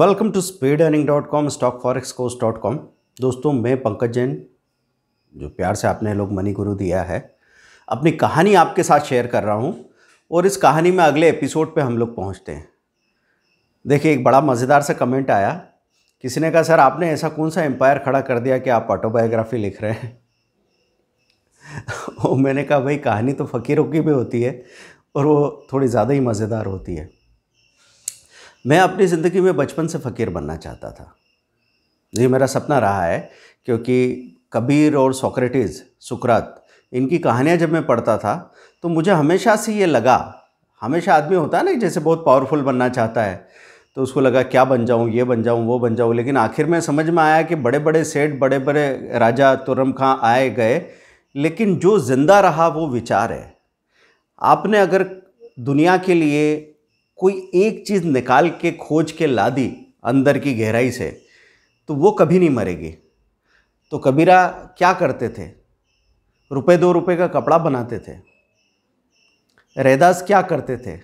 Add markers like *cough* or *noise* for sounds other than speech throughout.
welcome to speed earning dot com stock forex course dot com दोस्तों मैं पंकज जैन जो प्यार से आपने लोग मनी गुरु दिया है अपनी कहानी आपके साथ शेयर कर रहा हूँ और इस कहानी में अगले एपिसोड पे हम लोग पहुँचते हैं देखिए एक बड़ा मज़ेदार सा कमेंट आया किसी ने कहा सर आपने ऐसा कौन सा एम्पायर खड़ा कर दिया कि आप ऑटोबायोग्राफी लिख रहे हैं *laughs* और मैंने कहा भाई कहानी तो फ़कीरों की भी होती है और वो थोड़ी ज़्यादा ही मज़ेदार होती है मैं अपनी ज़िंदगी में बचपन से फ़कीर बनना चाहता था ये मेरा सपना रहा है क्योंकि कबीर और सोक्रेटिस सुकरात इनकी कहानियाँ जब मैं पढ़ता था तो मुझे हमेशा से ये लगा हमेशा आदमी होता है ना जैसे बहुत पावरफुल बनना चाहता है तो उसको लगा क्या बन जाऊँ ये बन जाऊँ वो बन जाऊँ लेकिन आखिर में समझ में आया कि बड़े बड़े सेठ बड़े बड़े राजा तुरम खां आए गए लेकिन जो ज़िंदा रहा वो विचार है आपने अगर दुनिया के लिए कोई एक चीज़ निकाल के खोज के ला दी अंदर की गहराई से तो वो कभी नहीं मरेगी तो कबीरा क्या करते थे रुपए दो रुपए का कपड़ा बनाते थे रैदास क्या करते थे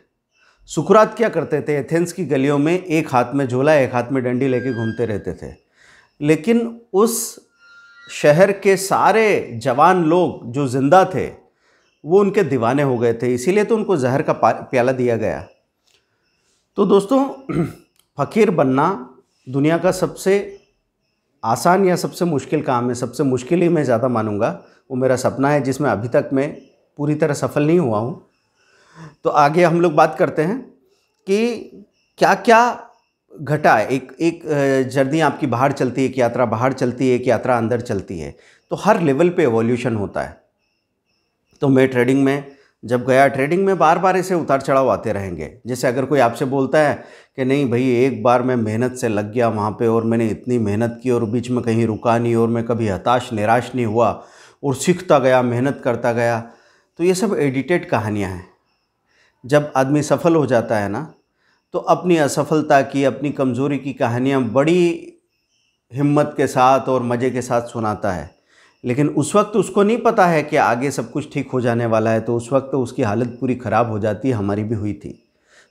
सुकरात क्या करते थे एथेंस की गलियों में एक हाथ में झोला एक हाथ में डंडी लेके घूमते रहते थे लेकिन उस शहर के सारे जवान लोग जो ज़िंदा थे वो उनके दीवाने हो गए थे इसीलिए तो उनको जहर का प्याला दिया गया तो दोस्तों *clears throat* फ़कीर बनना दुनिया का सबसे आसान या सबसे मुश्किल काम है सबसे मुश्किल ही मैं ज़्यादा मानूंगा वो मेरा सपना है जिसमें अभी तक मैं पूरी तरह सफल नहीं हुआ हूँ तो आगे हम लोग बात करते हैं कि क्या क्या घटा है एक एक जर्नी आपकी बाहर चलती है एक यात्रा बाहर चलती है एक यात्रा अंदर चलती है तो हर लेवल पे एवोल्यूशन होता है तो मैं ट्रेडिंग में जब गया ट्रेडिंग में बार बार ऐसे उतार चढ़ाव आते रहेंगे जैसे अगर कोई आपसे बोलता है कि नहीं भाई एक बार मैं मेहनत से लग गया वहाँ पे और मैंने इतनी मेहनत की और बीच में कहीं रुका नहीं और मैं कभी हताश निराश नहीं हुआ और सीखता गया मेहनत करता गया तो ये सब एडिटेड कहानियाँ हैं जब आदमी सफल हो जाता है ना तो अपनी असफलता की अपनी कमज़ोरी की कहानियाँ बड़ी हिम्मत के साथ और मज़े के साथ सुनाता है लेकिन उस वक्त उसको नहीं पता है कि आगे सब कुछ ठीक हो जाने वाला है तो उस वक्त तो उसकी हालत पूरी ख़राब हो जाती है हमारी भी हुई थी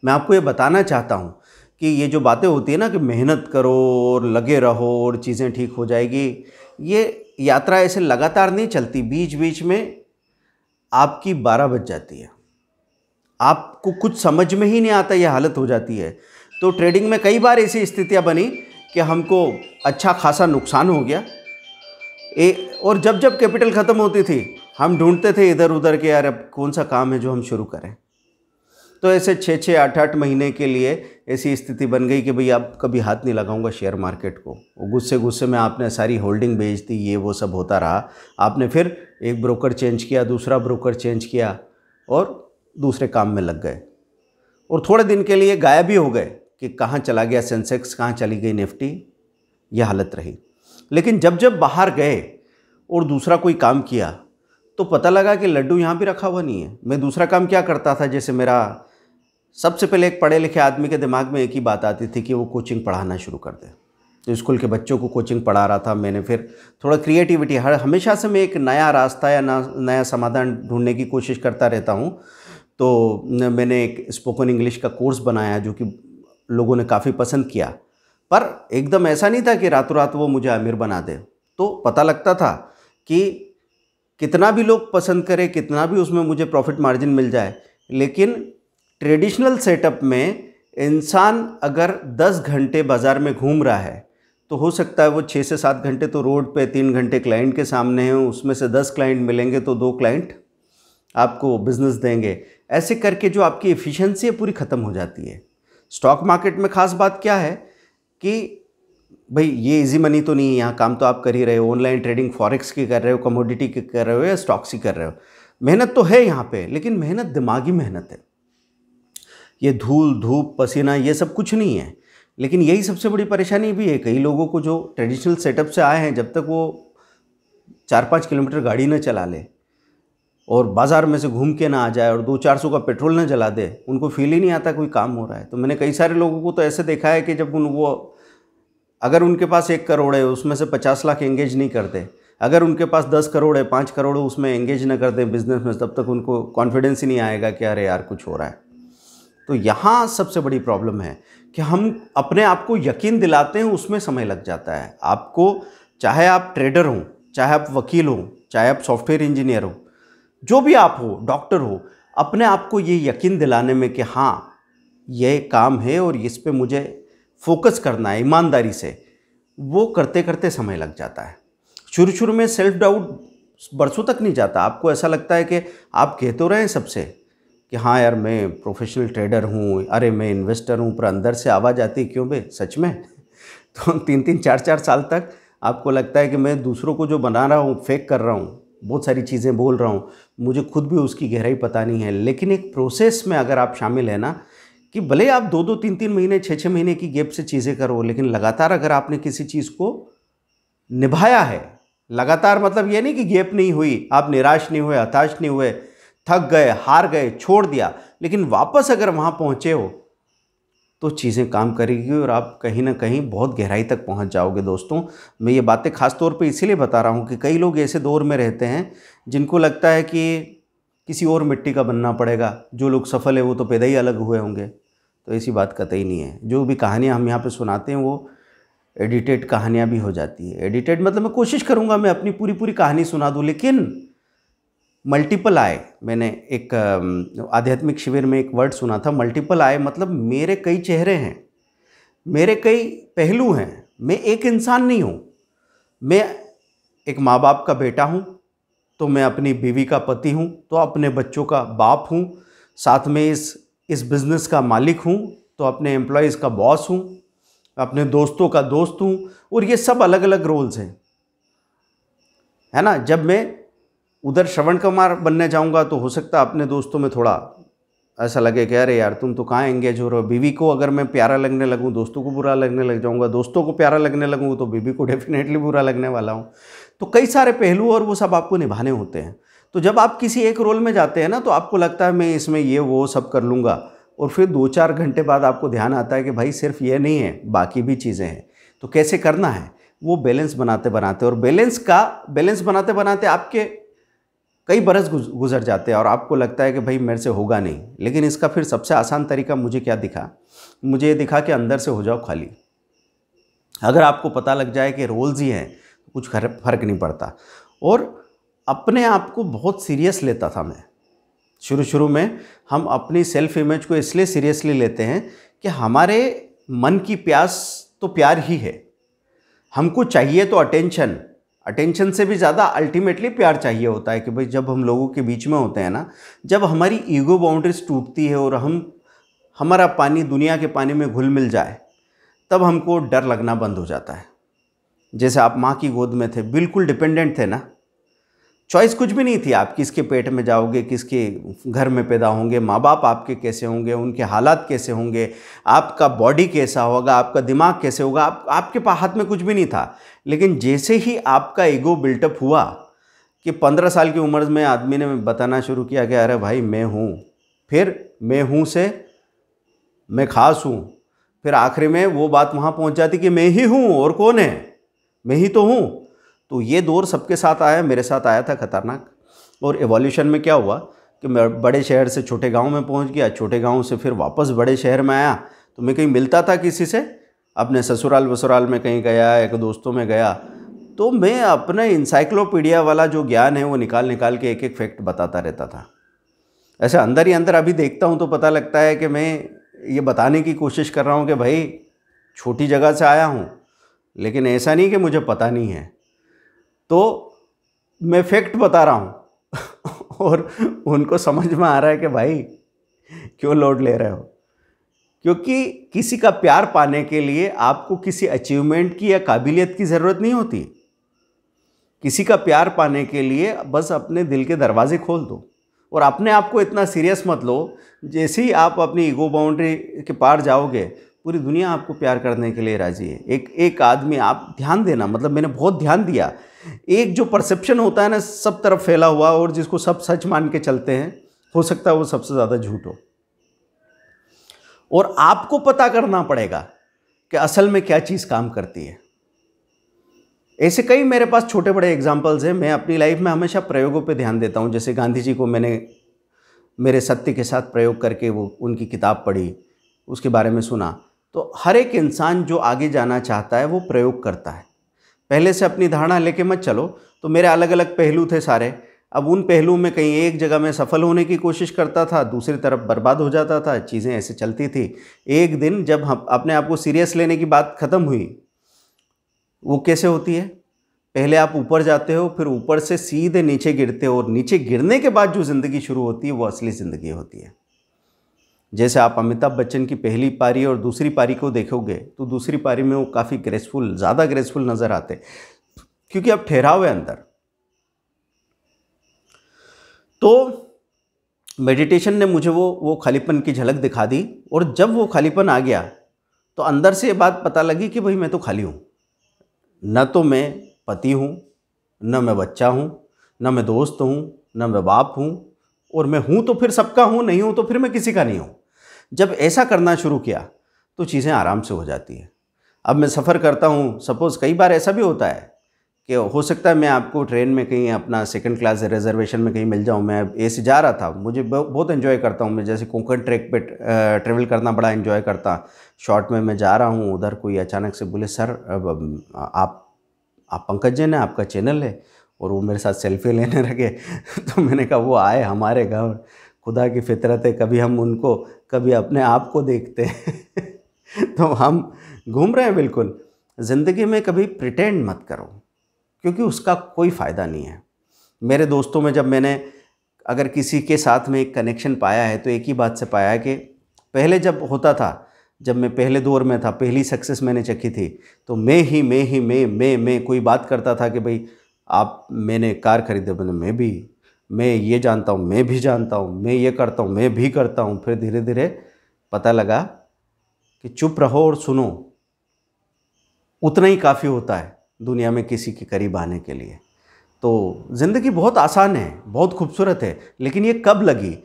मैं आपको ये बताना चाहता हूँ कि ये जो बातें होती है ना कि मेहनत करो और लगे रहो और चीज़ें ठीक हो जाएगी ये यात्रा ऐसे लगातार नहीं चलती बीच बीच में आपकी बारह बज जाती है आपको कुछ समझ में ही नहीं आता ये हालत हो जाती है तो ट्रेडिंग में कई बार ऐसी स्थितियाँ बनी कि हमको अच्छा खासा नुकसान हो गया ए, और जब जब कैपिटल ख़त्म होती थी हम ढूंढते थे इधर उधर के यार अब कौन सा काम है जो हम शुरू करें तो ऐसे छः छः आठ आठ महीने के लिए ऐसी स्थिति बन गई कि भाई अब कभी हाथ नहीं लगाऊंगा शेयर मार्केट को गुस्से गुस्से में आपने सारी होल्डिंग बेच दी ये वो सब होता रहा आपने फिर एक ब्रोकर चेंज किया दूसरा ब्रोकर चेंज किया और दूसरे काम में लग गए और थोड़े दिन के लिए गायब भी हो गए कि कहाँ चला गया सेंसेक्स कहाँ चली गई निफ्टी यह हालत रही लेकिन जब जब बाहर गए और दूसरा कोई काम किया तो पता लगा कि लड्डू यहाँ भी रखा हुआ नहीं है मैं दूसरा काम क्या करता था जैसे मेरा सबसे पहले एक पढ़े लिखे आदमी के दिमाग में एक ही बात आती थी कि वो कोचिंग पढ़ाना शुरू कर दे तो स्कूल के बच्चों को कोचिंग पढ़ा रहा था मैंने फिर थोड़ा क्रिएटिविटी हर हमेशा से मैं एक नया रास्ता या नया समाधान ढूंढने की कोशिश करता रहता हूँ तो मैंने एक स्पोकन इंग्लिश का कोर्स बनाया जो कि लोगों ने काफ़ी पसंद किया पर एकदम ऐसा नहीं था कि रातों रात वो मुझे आमिर बना दे तो पता लगता था कि कितना भी लोग पसंद करें कितना भी उसमें मुझे प्रॉफिट मार्जिन मिल जाए लेकिन ट्रेडिशनल सेटअप में इंसान अगर 10 घंटे बाज़ार में घूम रहा है तो हो सकता है वो छः से सात घंटे तो रोड पे तीन घंटे क्लाइंट के सामने हैं उसमें से दस क्लाइंट मिलेंगे तो दो क्लाइंट आपको बिज़नेस देंगे ऐसे करके जो आपकी एफिशिएंसी है पूरी ख़त्म हो जाती है स्टॉक मार्केट में ख़ास बात क्या है कि भाई ये इजी मनी तो नहीं है यहाँ काम तो आप कर ही रहे हो ऑनलाइन ट्रेडिंग फॉरेक्स की कर रहे हो कमोडिटी की कर रहे हो या स्टॉक्स की कर रहे हो मेहनत तो है यहाँ पे लेकिन मेहनत दिमागी मेहनत है ये धूल धूप पसीना ये सब कुछ नहीं है लेकिन यही सबसे बड़ी परेशानी भी है कई लोगों को जो ट्रेडिशनल सेटअप से आए हैं जब तक वो चार पाँच किलोमीटर गाड़ी न चला ले और बाज़ार में से घूम के ना आ जाए और दो चार सौ का पेट्रोल ना जला दे उनको फील ही नहीं आता कोई काम हो रहा है तो मैंने कई सारे लोगों को तो ऐसे देखा है कि जब उन वो अगर उनके पास एक करोड़ है उसमें से पचास लाख एंगेज नहीं करते अगर उनके पास दस करोड़ है पाँच करोड़ है उसमें एंगेज ना कर दें बिज़नेस में तब तक उनको कॉन्फिडेंस ही नहीं आएगा कि अरे यार कुछ हो रहा है तो यहाँ सबसे बड़ी प्रॉब्लम है कि हम अपने आप को यकीन दिलाते हैं उसमें समय लग जाता है आपको चाहे आप ट्रेडर हों चाहे आप वकील हों चाहे आप सॉफ्टवेयर इंजीनियर हों जो भी आप हो डॉक्टर हो अपने आप को ये यकीन दिलाने में कि हाँ यह काम है और इस पर मुझे फोकस करना है ईमानदारी से वो करते करते समय लग जाता है शुरू शुरू में सेल्फ डाउट बरसों तक नहीं जाता आपको ऐसा लगता है कि आप कह तो रहे हैं सबसे कि हाँ यार मैं प्रोफेशनल ट्रेडर हूँ अरे मैं इन्वेस्टर हूँ पर अंदर से आवाज़ आती है क्यों बे सच में *laughs* तो तीन तीन चार चार साल तक आपको लगता है कि मैं दूसरों को जो बना रहा हूँ फेक कर रहा हूँ बहुत सारी चीज़ें बोल रहा हूँ मुझे खुद भी उसकी गहराई पता नहीं है लेकिन एक प्रोसेस में अगर आप शामिल है ना कि भले आप दो दो तीन तीन महीने छः छः महीने की गेप से चीज़ें करो लेकिन लगातार अगर आपने किसी चीज़ को निभाया है लगातार मतलब ये नहीं कि गेप नहीं हुई आप निराश नहीं हुए हताश नहीं हुए थक गए हार गए छोड़ दिया लेकिन वापस अगर वहाँ पहुँचे हो तो चीज़ें काम करेगी और आप कहीं ना कहीं बहुत गहराई तक पहुंच जाओगे दोस्तों मैं ये बातें खास तौर पे इसीलिए बता रहा हूँ कि कई लोग ऐसे दौर में रहते हैं जिनको लगता है कि किसी और मिट्टी का बनना पड़ेगा जो लोग सफल है वो तो पैदा ही अलग हुए होंगे तो ऐसी बात कतई नहीं है जो भी कहानियाँ हम यहाँ पर सुनाते हैं वो एडिटेड कहानियाँ भी हो जाती है एडिटेड मतलब मैं कोशिश करूँगा मैं अपनी पूरी पूरी कहानी सुना दूँ लेकिन मल्टीपल आय मैंने एक आध्यात्मिक शिविर में एक वर्ड सुना था मल्टीपल आय मतलब मेरे कई चेहरे हैं मेरे कई पहलू हैं मैं एक इंसान नहीं हूँ मैं एक माँ बाप का बेटा हूँ तो मैं अपनी बीवी का पति हूँ तो अपने बच्चों का बाप हूँ साथ में इस इस बिज़नेस का मालिक हूँ तो अपने एम्प्लॉयज़ का बॉस हूँ अपने दोस्तों का दोस्त हूँ और ये सब अलग अलग रोल्स हैं है ना जब मैं उधर श्रवण कुमार बनने जाऊँगा तो हो सकता अपने दोस्तों में थोड़ा ऐसा लगे कि अरे यार तुम तो कहाँ एंगेज हो रहे हो बीवी को अगर मैं प्यारा लगने लगूँ दोस्तों को बुरा लगने लग जाऊँगा दोस्तों को प्यारा लगने लगूँ तो बीवी को डेफिनेटली *laughs* बुरा लगने वाला हूँ तो कई सारे पहलू और वो सब आपको निभाने होते हैं तो जब आप किसी एक रोल में जाते हैं ना तो आपको लगता है मैं इसमें ये वो सब कर लूँगा और फिर दो चार घंटे बाद आपको ध्यान आता है कि भाई सिर्फ ये नहीं है बाकी भी चीज़ें हैं तो कैसे करना है वो बैलेंस बनाते बनाते और बैलेंस का बैलेंस बनाते बनाते आपके कई बरस गुजर जाते हैं और आपको लगता है कि भाई मेरे से होगा नहीं लेकिन इसका फिर सबसे आसान तरीका मुझे क्या दिखा मुझे ये दिखा कि अंदर से हो जाओ खाली अगर आपको पता लग जाए कि रोल्स ही हैं तो कुछ फर्क नहीं पड़ता और अपने आप को बहुत सीरियस लेता था मैं शुरू शुरू में हम अपनी सेल्फ इमेज को इसलिए सीरियसली लेते हैं कि हमारे मन की प्यास तो प्यार ही है हमको चाहिए तो अटेंशन अटेंशन से भी ज़्यादा अल्टीमेटली प्यार चाहिए होता है कि भाई जब हम लोगों के बीच में होते हैं ना जब हमारी ईगो बाउंड्रीज टूटती है और हम हमारा पानी दुनिया के पानी में घुल मिल जाए तब हमको डर लगना बंद हो जाता है जैसे आप माँ की गोद में थे बिल्कुल डिपेंडेंट थे ना चॉइस कुछ भी नहीं थी आप किसके पेट में जाओगे किसके घर में पैदा होंगे माँ बाप आपके कैसे होंगे उनके हालात कैसे होंगे आपका बॉडी कैसा होगा आपका दिमाग कैसे होगा आप, आपके पास हाथ में कुछ भी नहीं था लेकिन जैसे ही आपका ईगो बिल्टअप हुआ कि पंद्रह साल की उम्र में आदमी ने बताना शुरू किया कि अरे भाई मैं हूँ फिर मैं हूँ से मैं खास हूँ फिर आखिरी में वो बात वहाँ पहुँच जाती कि मैं ही हूँ और कौन है मैं ही तो हूँ तो ये दौर सबके साथ आया मेरे साथ आया था खतरनाक और एवोल्यूशन में क्या हुआ कि मैं बड़े शहर से छोटे गांव में पहुंच गया छोटे गांव से फिर वापस बड़े शहर में आया तो मैं कहीं मिलता था किसी से अपने ससुराल वसुराल में कहीं गया एक दोस्तों में गया तो मैं अपने इंसाइक्लोपीडिया वाला जो ज्ञान है वो निकाल निकाल के एक एक फैक्ट बताता रहता था ऐसे अंदर ही अंदर अभी देखता हूँ तो पता लगता है कि मैं ये बताने की कोशिश कर रहा हूँ कि भाई छोटी जगह से आया हूँ लेकिन ऐसा नहीं कि मुझे पता नहीं है तो मैं फैक्ट बता रहा हूँ *laughs* और उनको समझ में आ रहा है कि भाई क्यों लोड ले रहे हो क्योंकि किसी का प्यार पाने के लिए आपको किसी अचीवमेंट की या काबिलियत की ज़रूरत नहीं होती किसी का प्यार पाने के लिए बस अपने दिल के दरवाजे खोल दो और अपने आप को इतना सीरियस मत लो जैसे ही आप अपनी ईगो बाउंड्री के पार जाओगे पूरी दुनिया आपको प्यार करने के लिए राजी है एक एक आदमी आप ध्यान देना मतलब मैंने बहुत ध्यान दिया एक जो परसेप्शन होता है ना सब तरफ फैला हुआ और जिसको सब सच मान के चलते हैं हो सकता है वो सबसे ज़्यादा झूठ हो और आपको पता करना पड़ेगा कि असल में क्या चीज़ काम करती है ऐसे कई मेरे पास छोटे बड़े एग्जाम्पल्स हैं मैं अपनी लाइफ में हमेशा प्रयोगों पे ध्यान देता हूँ जैसे गांधी जी को मैंने मेरे सत्य के साथ प्रयोग करके वो उनकी किताब पढ़ी उसके बारे में सुना तो हर एक इंसान जो आगे जाना चाहता है वो प्रयोग करता है पहले से अपनी धारणा लेके मत चलो तो मेरे अलग अलग पहलू थे सारे अब उन पहलुओं में कहीं एक जगह में सफल होने की कोशिश करता था दूसरी तरफ बर्बाद हो जाता था चीज़ें ऐसे चलती थी एक दिन जब हम अपने आप को सीरियस लेने की बात ख़त्म हुई वो कैसे होती है पहले आप ऊपर जाते हो फिर ऊपर से सीधे नीचे गिरते हो और नीचे गिरने के बाद जो ज़िंदगी शुरू होती है वो असली ज़िंदगी होती है जैसे आप अमिताभ बच्चन की पहली पारी और दूसरी पारी को देखोगे तो दूसरी पारी में वो काफ़ी ग्रेसफुल ज़्यादा ग्रेसफुल नज़र आते क्योंकि अब ठहराव है अंदर तो मेडिटेशन ने मुझे वो वो खालीपन की झलक दिखा दी और जब वो खालीपन आ गया तो अंदर से ये बात पता लगी कि भाई मैं तो खाली हूँ न तो मैं पति हूँ न मैं बच्चा हूँ न मैं दोस्त हूँ न मैं बाप हूँ और मैं हूँ तो फिर सबका हूँ नहीं हूँ तो फिर मैं किसी का नहीं हूँ जब ऐसा करना शुरू किया तो चीज़ें आराम से हो जाती हैं अब मैं सफ़र करता हूँ सपोज़ कई बार ऐसा भी होता है कि हो सकता है मैं आपको ट्रेन में कहीं अपना सेकंड क्लास रिजर्वेशन में कहीं मिल जाऊँ मैं ए से जा रहा था मुझे बहुत इन्जॉय करता हूँ मैं जैसे कोंकण ट्रैक पे ट्रेवल करना बड़ा इन्जॉय करता शॉर्ट में मैं जा रहा हूँ उधर कोई अचानक से बोले सर आप आप पंकज जैन है आपका चैनल है और वो मेरे साथ सेल्फी लेने लगे *laughs* तो मैंने कहा वो आए हमारे घर खुदा की फितरत है कभी हम उनको कभी अपने आप को देखते हैं *laughs* तो हम घूम रहे हैं बिल्कुल ज़िंदगी में कभी प्रिटेंड मत करो क्योंकि उसका कोई फ़ायदा नहीं है मेरे दोस्तों में जब मैंने अगर किसी के साथ में एक कनेक्शन पाया है तो एक ही बात से पाया है कि पहले जब होता था जब मैं पहले दौर में था पहली सक्सेस मैंने चखी थी तो मैं ही मैं ही मैं मैं मैं कोई बात करता था कि भाई आप मैंने कार खरीदे बोले मैं भी मैं ये जानता हूँ मैं भी जानता हूँ मैं ये करता हूँ मैं भी करता हूँ फिर धीरे धीरे पता लगा कि चुप रहो और सुनो उतना ही काफ़ी होता है दुनिया में किसी के करीब आने के लिए तो ज़िंदगी बहुत आसान है बहुत खूबसूरत है लेकिन ये कब लगी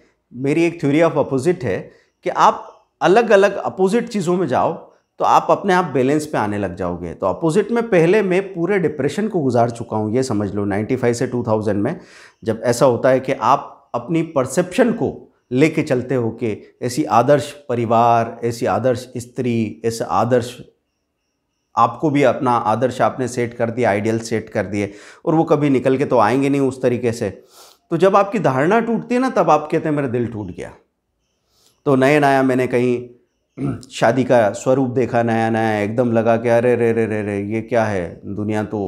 मेरी एक थ्योरी ऑफ अपोजिट है कि आप अलग अलग अपोजिट चीज़ों में जाओ तो आप अपने आप बैलेंस पे आने लग जाओगे तो अपोजिट में पहले मैं पूरे डिप्रेशन को गुजार चुका हूँ ये समझ लो 95 से 2000 में जब ऐसा होता है कि आप अपनी परसेप्शन को लेके चलते हो कि ऐसी आदर्श परिवार ऐसी आदर्श स्त्री ऐसे आदर्श आपको भी अपना आदर्श आपने सेट कर दिया आइडियल सेट कर दिए और वो कभी निकल के तो आएंगे नहीं उस तरीके से तो जब आपकी धारणा टूटती है ना तब आप कहते हैं मेरा दिल टूट गया तो नए नया मैंने कहीं *clears throat* शादी का स्वरूप देखा नया नया एकदम लगा कि अरे रे रे रे रे ये क्या है दुनिया तो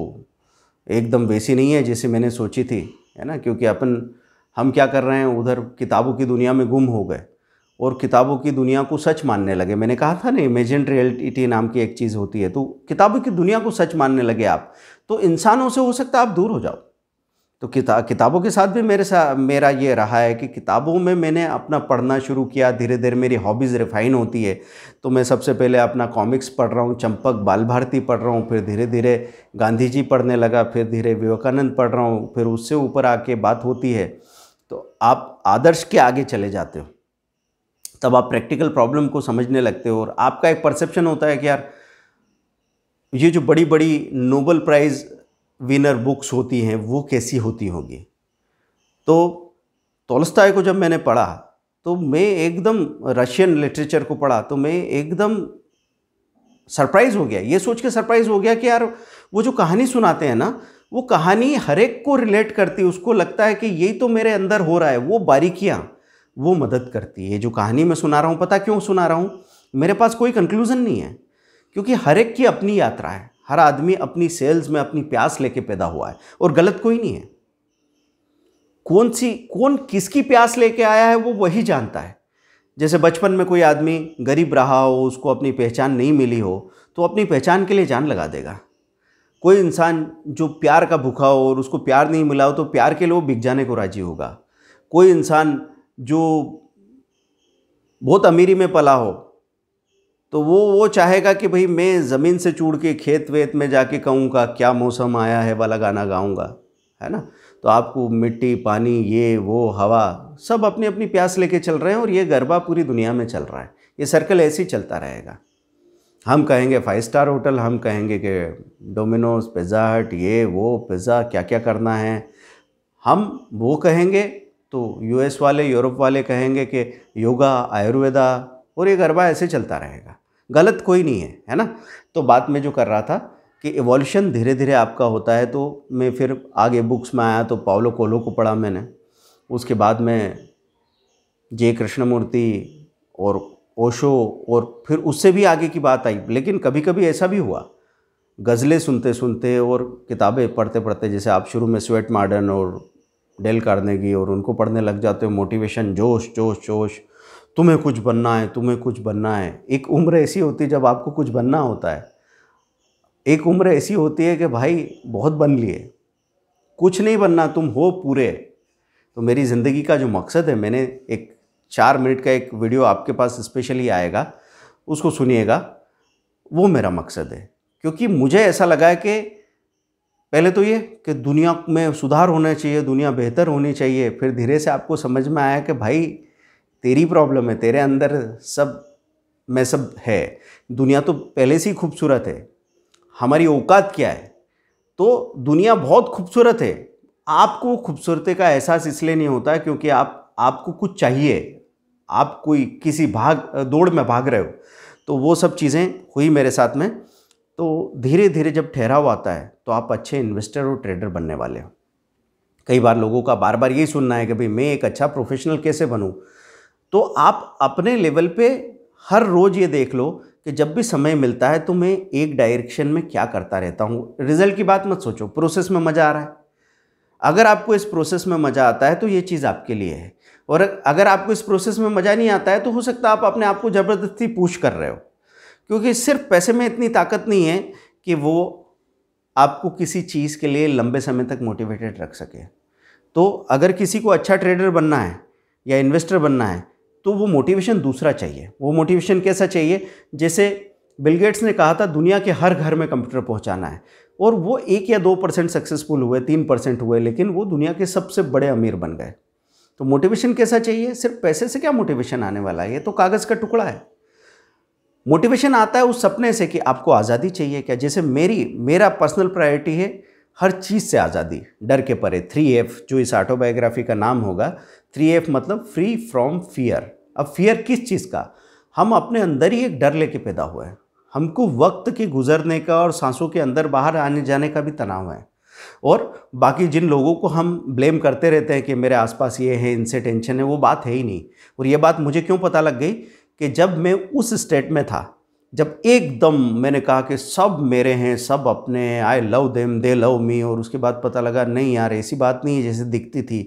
एकदम वैसी नहीं है जैसे मैंने सोची थी है ना क्योंकि अपन हम क्या कर रहे हैं उधर किताबों की दुनिया में गुम हो गए और किताबों की दुनिया को सच मानने लगे मैंने कहा था ना इमेजिन रियलिटी नाम की एक चीज़ होती है तो किताबों की दुनिया को सच मानने लगे आप तो इंसानों से हो सकता है आप दूर हो जाओ तो किता किताबों के साथ भी मेरे साथ मेरा ये रहा है कि किताबों में मैंने अपना पढ़ना शुरू किया धीरे धीरे मेरी हॉबीज़ रिफ़ाइन होती है तो मैं सबसे पहले अपना कॉमिक्स पढ़ रहा हूँ चंपक बाल भारती पढ़ रहा हूँ फिर धीरे धीरे गांधी जी पढ़ने लगा फिर धीरे विवेकानंद पढ़ रहा हूँ फिर उससे ऊपर आके बात होती है तो आप आदर्श के आगे चले जाते हो तब आप प्रैक्टिकल प्रॉब्लम को समझने लगते हो और आपका एक परसेप्शन होता है कि यार ये जो बड़ी बड़ी नोबल प्राइज़ विनर बुक्स होती हैं वो कैसी होती होंगी तो तोलस्ताय को जब मैंने पढ़ा तो मैं एकदम रशियन लिटरेचर को पढ़ा तो मैं एकदम सरप्राइज़ हो गया ये सोच के सरप्राइज़ हो गया कि यार वो जो कहानी सुनाते हैं ना वो कहानी हर एक को रिलेट करती है उसको लगता है कि यही तो मेरे अंदर हो रहा है वो बारीकियाँ वो मदद करती है जो कहानी मैं सुना रहा हूँ पता क्यों सुना रहा हूँ मेरे पास कोई कंक्लूज़न नहीं है क्योंकि हर एक की अपनी यात्रा है हर आदमी अपनी सेल्स में अपनी प्यास लेके पैदा हुआ है और गलत कोई नहीं है कौन सी कौन किसकी प्यास लेके आया है वो वही जानता है जैसे बचपन में कोई आदमी गरीब रहा हो उसको अपनी पहचान नहीं मिली हो तो अपनी पहचान के लिए जान लगा देगा कोई इंसान जो प्यार का भूखा हो और उसको प्यार नहीं मिला हो तो प्यार के लिए वो बिक जाने को राजी होगा कोई इंसान जो बहुत अमीरी में पला हो तो वो वो चाहेगा कि भाई मैं ज़मीन से चूड़ के खेत वेत में जाके कहूँगा क्या मौसम आया है वाला गाना गाऊँगा है ना तो आपको मिट्टी पानी ये वो हवा सब अपनी अपनी प्यास लेके चल रहे हैं और ये गरबा पूरी दुनिया में चल रहा है ये सर्कल ऐसे ही चलता रहेगा हम कहेंगे फाइव स्टार होटल हम कहेंगे कि डोमिनोज पिज़्ज़ा हट ये वो पिज़्ज़ा क्या क्या करना है हम वो कहेंगे तो यूएस वाले यूरोप वाले कहेंगे कि योगा आयुर्वेदा और ये गरबा ऐसे चलता रहेगा गलत कोई नहीं है है ना तो बात में जो कर रहा था कि एवोल्यूशन धीरे धीरे आपका होता है तो मैं फिर आगे बुक्स में आया तो पावलो कोलो को पढ़ा मैंने उसके बाद में जय कृष्णमूर्ति और ओशो और फिर उससे भी आगे की बात आई लेकिन कभी कभी ऐसा भी हुआ गज़लें सुनते सुनते और किताबें पढ़ते पढ़ते जैसे आप शुरू में स्वेट मार्डन और डेल कार्नेगी और उनको पढ़ने लग जाते हो मोटिवेशन जोश जोश जोश तुम्हें कुछ बनना है तुम्हें कुछ बनना है एक उम्र ऐसी होती है जब आपको कुछ बनना होता है एक उम्र ऐसी होती है कि भाई बहुत बन लिए कुछ नहीं बनना तुम हो पूरे तो मेरी ज़िंदगी का जो मकसद है मैंने एक चार मिनट का एक वीडियो आपके पास स्पेशली आएगा उसको सुनिएगा वो मेरा मकसद है क्योंकि मुझे ऐसा लगा है कि पहले तो ये कि दुनिया में सुधार होना चाहिए दुनिया बेहतर होनी चाहिए फिर धीरे से आपको समझ में आया कि भाई तेरी प्रॉब्लम है तेरे अंदर सब मैं सब है दुनिया तो पहले से ही खूबसूरत है हमारी औकात क्या है तो दुनिया बहुत खूबसूरत है आपको खूबसूरती का एहसास इसलिए नहीं होता क्योंकि आप आपको कुछ चाहिए आप कोई किसी भाग दौड़ में भाग रहे हो तो वो सब चीज़ें हुई मेरे साथ में तो धीरे धीरे जब ठहराव आता है तो आप अच्छे इन्वेस्टर और ट्रेडर बनने वाले हो कई बार लोगों का बार बार यही सुनना है कि भाई मैं एक अच्छा प्रोफेशनल कैसे बनूँ तो आप अपने लेवल पे हर रोज़ ये देख लो कि जब भी समय मिलता है तो मैं एक डायरेक्शन में क्या करता रहता हूँ रिजल्ट की बात मत सोचो प्रोसेस में मज़ा आ रहा है अगर आपको इस प्रोसेस में मज़ा आता है तो ये चीज़ आपके लिए है और अगर आपको इस प्रोसेस में मज़ा नहीं आता है तो हो सकता आप अपने आप को ज़बरदस्ती पूछ कर रहे हो क्योंकि सिर्फ पैसे में इतनी ताकत नहीं है कि वो आपको किसी चीज़ के लिए लंबे समय तक मोटिवेटेड रख सके तो अगर किसी को अच्छा ट्रेडर बनना है या इन्वेस्टर बनना है तो वो मोटिवेशन दूसरा चाहिए वो मोटिवेशन कैसा चाहिए जैसे बिलगेट्स ने कहा था दुनिया के हर घर में कंप्यूटर पहुंचाना है और वो एक या दो परसेंट सक्सेसफुल हुए तीन परसेंट हुए लेकिन वो दुनिया के सबसे बड़े अमीर बन गए तो मोटिवेशन कैसा चाहिए सिर्फ पैसे से क्या मोटिवेशन आने वाला है ये तो कागज़ का टुकड़ा है मोटिवेशन आता है उस सपने से कि आपको आज़ादी चाहिए क्या जैसे मेरी मेरा पर्सनल प्रायोरिटी है हर चीज़ से आज़ादी डर के परे थ्री एफ जो इस ऑटोबायोग्राफी का नाम होगा थ्री एफ मतलब फ्री फ्रॉम फियर अब फियर किस चीज़ का हम अपने अंदर ही एक डर लेके पैदा हुआ है हमको वक्त के गुजरने का और सांसों के अंदर बाहर आने जाने का भी तनाव है और बाकी जिन लोगों को हम ब्लेम करते रहते हैं कि मेरे आसपास ये है इनसे टेंशन है वो बात है ही नहीं और ये बात मुझे क्यों पता लग गई कि जब मैं उस स्टेट में था जब एकदम मैंने कहा कि सब मेरे हैं सब अपने I love them they love me और उसके बाद पता लगा नहीं यार ऐसी बात नहीं है जैसे दिखती थी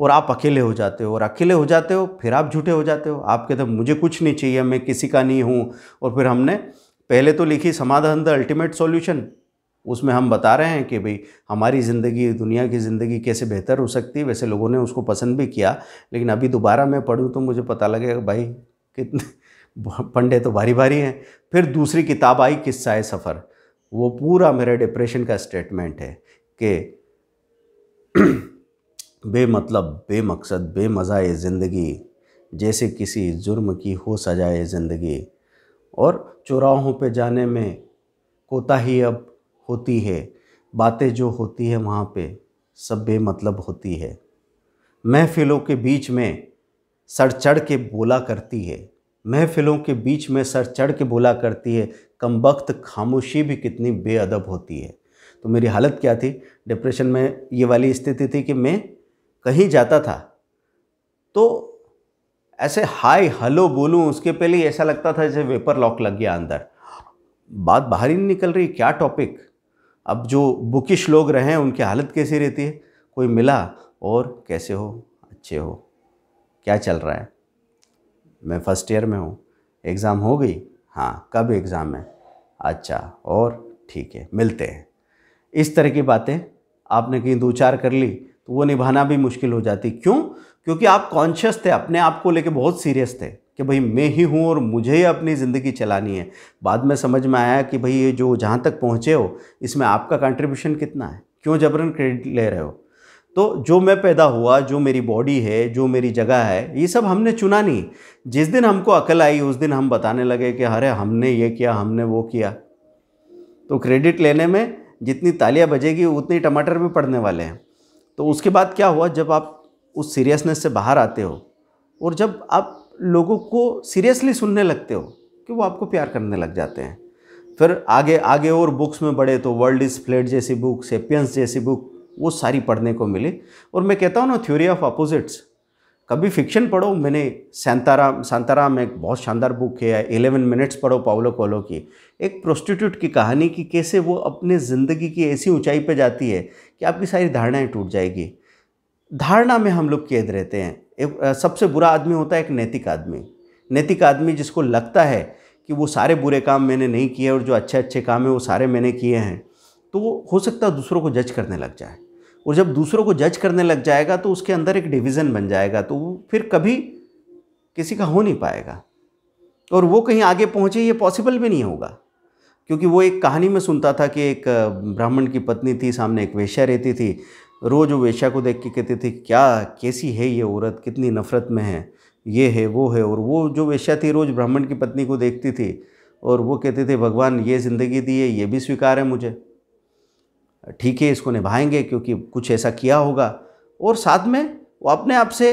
और आप अकेले हो जाते हो और अकेले हो जाते हो फिर आप झूठे हो जाते हो आप कहते हो तो मुझे कुछ नहीं चाहिए मैं किसी का नहीं हूँ और फिर हमने पहले तो लिखी समाधान द अल्टीमेट सॉल्यूशन उसमें हम बता रहे हैं कि भाई हमारी ज़िंदगी दुनिया की ज़िंदगी कैसे बेहतर हो सकती है वैसे लोगों ने उसको पसंद भी किया लेकिन अभी दोबारा मैं पढ़ूँ तो मुझे पता लगे भाई कितने *laughs* पंडे तो भारी भारी हैं फिर दूसरी किताब आई किस्सा है सफ़र वो पूरा मेरा डिप्रेशन का स्टेटमेंट है कि *clears throat* बेमतलब बेमकसद बेमज़ाए ज़िंदगी जैसे किसी जुर्म की हो सजाए ज़िंदगी और चौराहों पे जाने में कोताही अब होती है बातें जो होती है वहाँ पे सब बेमतलब होती है महफिलों के बीच में सर चढ़ के बोला करती है महफिलों के बीच में सर चढ़ के बोला करती है कम वक्त खामोशी भी कितनी बेअदब होती है तो मेरी हालत क्या थी डिप्रेशन में ये वाली स्थिति थी कि मैं कहीं जाता था तो ऐसे हाय हलो बोलूँ उसके पहले ऐसा लगता था जैसे वेपर लॉक लग गया अंदर बात बाहर ही नहीं निकल रही क्या टॉपिक अब जो बुकिश लोग रहे हैं उनकी हालत कैसी रहती है कोई मिला और कैसे हो अच्छे हो क्या चल रहा है मैं फर्स्ट ईयर में हूँ एग्ज़ाम हो गई हाँ कब एग्ज़ाम है अच्छा और ठीक है मिलते हैं इस तरह की बातें आपने कहीं दो चार कर ली तो वो निभाना भी मुश्किल हो जाती क्यों क्योंकि आप कॉन्शियस थे अपने आप को लेके बहुत सीरियस थे कि भाई मैं ही हूँ और मुझे ही अपनी ज़िंदगी चलानी है बाद में समझ में आया कि भाई ये जो जहाँ तक पहुँचे हो इसमें आपका कंट्रीब्यूशन कितना है क्यों जबरन क्रेडिट ले रहे हो तो जो मैं पैदा हुआ जो मेरी बॉडी है जो मेरी जगह है ये सब हमने चुना नहीं जिस दिन हमको अकल आई उस दिन हम बताने लगे कि अरे हमने ये किया हमने वो किया तो क्रेडिट लेने में जितनी तालियां बजेगी उतनी टमाटर भी पड़ने वाले हैं तो उसके बाद क्या हुआ जब आप उस सीरियसनेस से बाहर आते हो और जब आप लोगों को सीरियसली सुनने लगते हो कि वो आपको प्यार करने लग जाते हैं फिर आगे आगे और बुक्स में बढ़े तो वर्ल्ड इज फ्लेट जैसी बुक सेपियंस जैसी बुक वो सारी पढ़ने को मिली और मैं कहता हूँ ना थ्योरी ऑफ अपोजिट्स कभी फिक्शन पढ़ो मैंने सांताराम सांताराम एक बहुत शानदार बुक है एलेवन मिनट्स पढ़ो पावलो कोलो की एक प्रोस्टिट्यूट की कहानी कि कैसे वो अपने ज़िंदगी की ऐसी ऊंचाई पे जाती है कि आपकी सारी धारणाएं टूट जाएगी धारणा में हम लोग कैद रहते हैं एक सबसे बुरा आदमी होता है एक नैतिक आदमी नैतिक आदमी जिसको लगता है कि वो सारे बुरे काम मैंने नहीं किए और जो अच्छे अच्छे काम हैं वो सारे मैंने किए हैं तो वो हो सकता है दूसरों को जज करने लग जाए और जब दूसरों को जज करने लग जाएगा तो उसके अंदर एक डिवीज़न बन जाएगा तो फिर कभी किसी का हो नहीं पाएगा और वो कहीं आगे पहुँचे ये पॉसिबल भी नहीं होगा क्योंकि वो एक कहानी में सुनता था कि एक ब्राह्मण की पत्नी थी सामने एक वेश्या रहती थी रोज़ वो वेश्या को देख के कहती थी क्या कैसी है ये औरत कितनी नफ़रत में है ये है वो है और वो जो वेश्या थी रोज़ ब्राह्मण की पत्नी को देखती थी और वो कहते थे भगवान ये ज़िंदगी दी है ये भी स्वीकार है मुझे ठीक है इसको निभाएंगे क्योंकि कुछ ऐसा किया होगा और साथ में वो अपने आप से